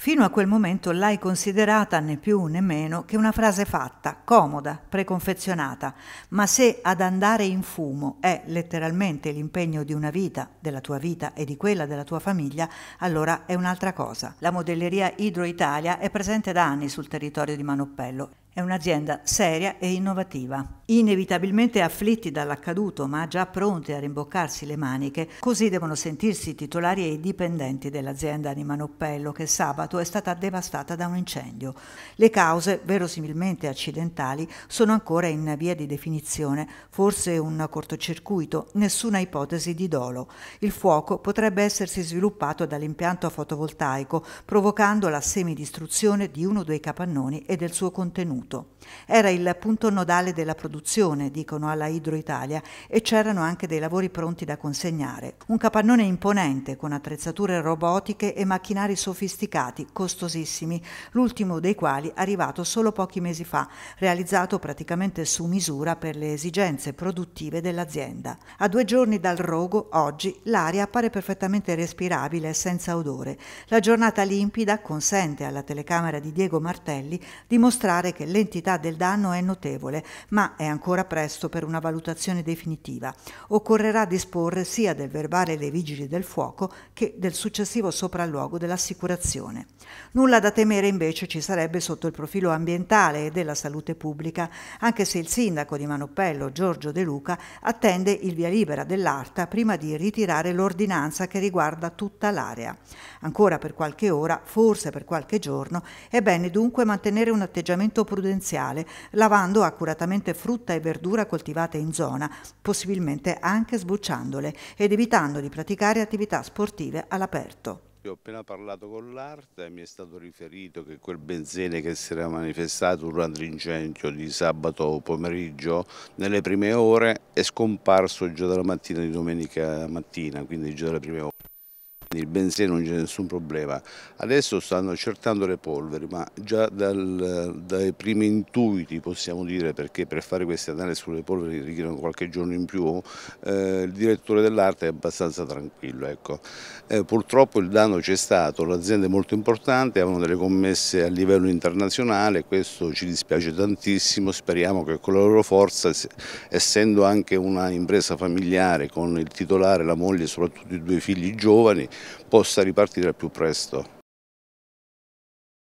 Fino a quel momento l'hai considerata né più né meno che una frase fatta, comoda, preconfezionata, ma se ad andare in fumo è letteralmente l'impegno di una vita, della tua vita e di quella della tua famiglia, allora è un'altra cosa. La modelleria Idro Italia è presente da anni sul territorio di Manoppello, è un'azienda seria e innovativa inevitabilmente afflitti dall'accaduto ma già pronti a rimboccarsi le maniche, così devono sentirsi i titolari e i dipendenti dell'azienda di Manoppello che sabato è stata devastata da un incendio. Le cause, verosimilmente accidentali, sono ancora in via di definizione, forse un cortocircuito, nessuna ipotesi di dolo. Il fuoco potrebbe essersi sviluppato dall'impianto fotovoltaico, provocando la semidistruzione di uno dei capannoni e del suo contenuto. Era il punto nodale della produzione produzione, dicono alla Idro Italia, e c'erano anche dei lavori pronti da consegnare. Un capannone imponente con attrezzature robotiche e macchinari sofisticati, costosissimi, l'ultimo dei quali arrivato solo pochi mesi fa, realizzato praticamente su misura per le esigenze produttive dell'azienda. A due giorni dal rogo, oggi, l'aria appare perfettamente respirabile e senza odore. La giornata limpida consente alla telecamera di Diego Martelli di mostrare che l'entità del danno è notevole, ma è ancora presto per una valutazione definitiva. Occorrerà disporre sia del verbale dei vigili del fuoco che del successivo sopralluogo dell'assicurazione. Nulla da temere invece ci sarebbe sotto il profilo ambientale e della salute pubblica, anche se il sindaco di Manopello, Giorgio De Luca, attende il via libera dell'Arta prima di ritirare l'ordinanza che riguarda tutta l'area. Ancora per qualche ora, forse per qualche giorno, è bene dunque mantenere un atteggiamento prudenziale, lavando accuratamente frutto frutta e verdura coltivate in zona, possibilmente anche sbucciandole, ed evitando di praticare attività sportive all'aperto. Io ho appena parlato con l'Arta e mi è stato riferito che quel benzene che si era manifestato durante l'incendio di sabato pomeriggio, nelle prime ore, è scomparso già dalla mattina di domenica mattina, quindi già dalle prime ore. Il benzene non c'è nessun problema. Adesso stanno accertando le polveri, ma già dal, dai primi intuiti possiamo dire, perché per fare queste analisi sulle polveri richiedono qualche giorno in più, eh, il direttore dell'arte è abbastanza tranquillo. Ecco. Eh, purtroppo il danno c'è stato, l'azienda è molto importante, avevano delle commesse a livello internazionale, questo ci dispiace tantissimo, speriamo che con la loro forza, essendo anche una impresa familiare con il titolare, la moglie e soprattutto i due figli giovani, possa ripartire al più presto.